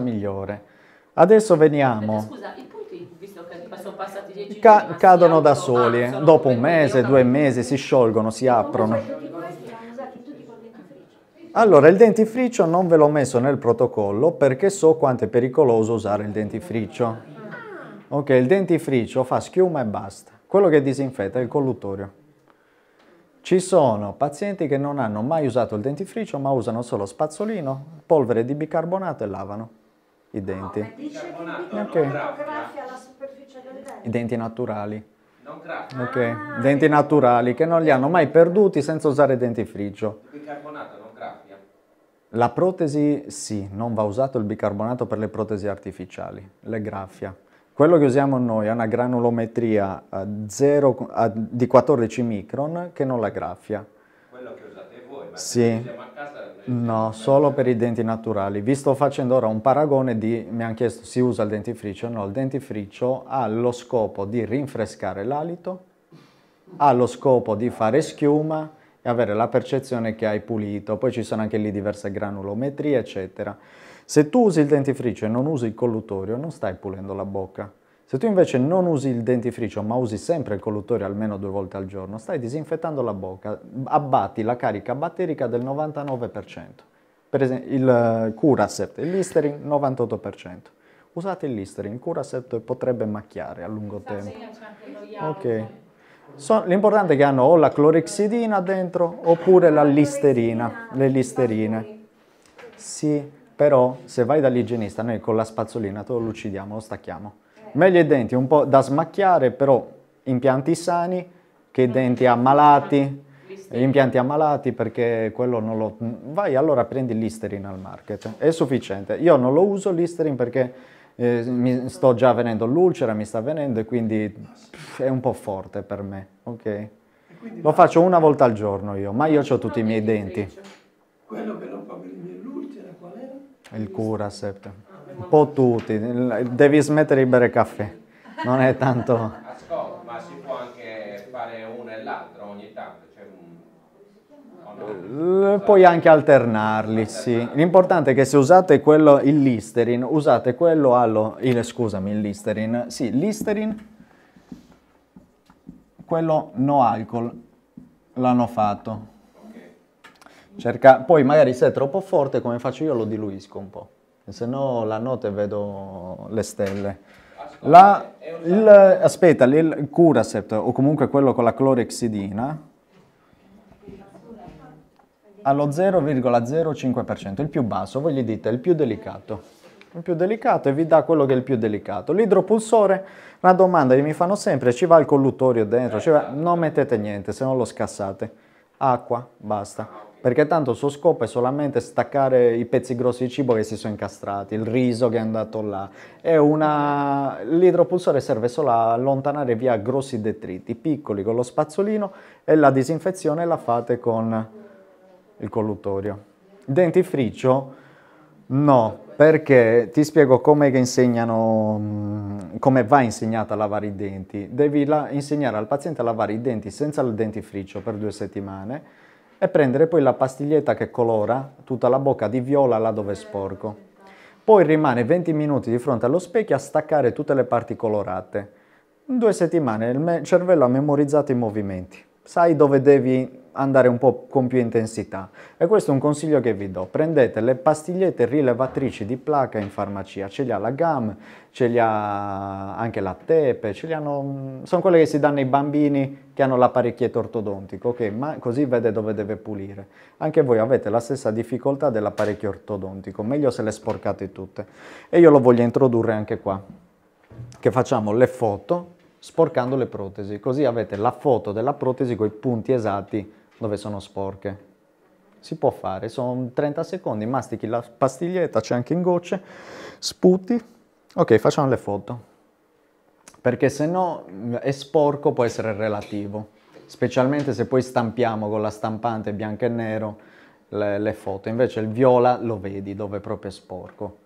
migliore. Adesso veniamo. Scusa, sono passati 10 Ca cadono da soli, ah, dopo un mese, due mesi si sciolgono, si aprono. Allora, il dentifricio non ve l'ho messo nel protocollo perché so quanto è pericoloso usare il dentifricio. Ah. Ok, il dentifricio fa schiuma e basta. Quello che disinfetta è il colluttorio. Ci sono pazienti che non hanno mai usato il dentifricio ma usano solo spazzolino, polvere di bicarbonato e lavano. I denti. No, dice okay. I denti naturali. Non Ok, ah, denti eh. naturali che non li hanno mai perduti senza usare dentifricio. Il bicarbonato non graffia? La protesi sì, non va usato il bicarbonato per le protesi artificiali, le graffia. Quello che usiamo noi è una granulometria a 0, a, di 14 micron che non la graffia sì. No, solo per i denti naturali. Vi sto facendo ora un paragone di... mi hanno chiesto si usa il dentifricio? No, il dentifricio ha lo scopo di rinfrescare l'alito, ha lo scopo di fare schiuma e avere la percezione che hai pulito. Poi ci sono anche lì diverse granulometrie, eccetera. Se tu usi il dentifricio e non usi il collutorio, non stai pulendo la bocca se tu invece non usi il dentifricio, ma usi sempre il colluttore almeno due volte al giorno, stai disinfettando la bocca, abbatti la carica batterica del 99%. Per esempio, il eh, Curacept, il Listerin 98%. Usate il Listerin, il Curacept potrebbe macchiare a lungo tempo. Ok. So, l'importante è che hanno o la clorexidina dentro oppure la listerina, le listerine. Sì, però se vai dall'igienista, noi con la spazzolina te lo lucidiamo, lo stacchiamo. Meglio i denti un po' da smacchiare, però impianti sani che denti diciamo ammalati, impianti ammalati perché quello non lo... Vai allora prendi l'Isterin al market, è sufficiente. Io non lo uso l'Isterin perché eh, mi sto già venendo l'ulcera, mi sta venendo e quindi pff, è un po' forte per me, ok? Lo faccio una volta al giorno io, ma io ho tutti i miei denti. Quello che non fa venire l'ulcera qual era? Il Curacept un po' tutti, devi smettere di bere caffè, non è tanto... Ascolta, ma si può anche fare uno e l'altro ogni tanto? Cioè un... no? Puoi anche alternarli, sì. L'importante è che se usate quello, il Listerin, usate quello allo... Il, scusami, il Listerin, sì, Listerin, quello no alcol, l'hanno fatto. Cerca, poi magari se è troppo forte, come faccio io, lo diluisco un po' se no la notte vedo le stelle. La, il, aspetta, il Curacept o comunque quello con la clorexidina allo 0,05%, il più basso, voi gli dite il più delicato. Il più delicato e vi dà quello che è il più delicato. L'idropulsore, una domanda che mi fanno sempre, ci va il colluttorio dentro, va, non mettete niente, se no lo scassate. Acqua, basta perché tanto il suo scopo è solamente staccare i pezzi grossi di cibo che si sono incastrati, il riso che è andato là. Una... L'idropulsore serve solo a allontanare via grossi detriti, piccoli con lo spazzolino e la disinfezione la fate con il collutorio. Dentifricio? No, perché ti spiego come insegnano, mm, come va insegnata a lavare i denti. Devi la... insegnare al paziente a lavare i denti senza il dentifricio per due settimane e prendere poi la pastiglietta che colora tutta la bocca di viola là dove è sporco. Poi rimane 20 minuti di fronte allo specchio a staccare tutte le parti colorate. In due settimane il cervello ha memorizzato i movimenti. Sai dove devi andare un po' con più intensità. E questo è un consiglio che vi do. Prendete le pastigliette rilevatrici di placa in farmacia, ce li ha la GAM, ce li ha anche la Tepe, ce li hanno... Mm, sono quelle che si danno ai bambini che hanno l'apparecchietto ortodontico, ok? Ma così vede dove deve pulire. Anche voi avete la stessa difficoltà dell'apparecchio ortodontico, meglio se le sporcate tutte. E io lo voglio introdurre anche qua, che facciamo le foto sporcando le protesi, così avete la foto della protesi con i punti esatti dove sono sporche. Si può fare, sono 30 secondi, mastichi la pastiglietta, c'è anche in gocce, sputi. Ok, facciamo le foto. Perché se no è sporco può essere relativo, specialmente se poi stampiamo con la stampante bianco e nero le, le foto. Invece il viola lo vedi dove è proprio sporco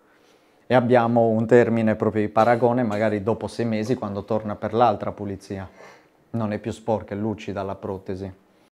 e abbiamo un termine proprio di paragone magari dopo sei mesi quando torna per l'altra pulizia. Non è più sporca, è lucida la protesi.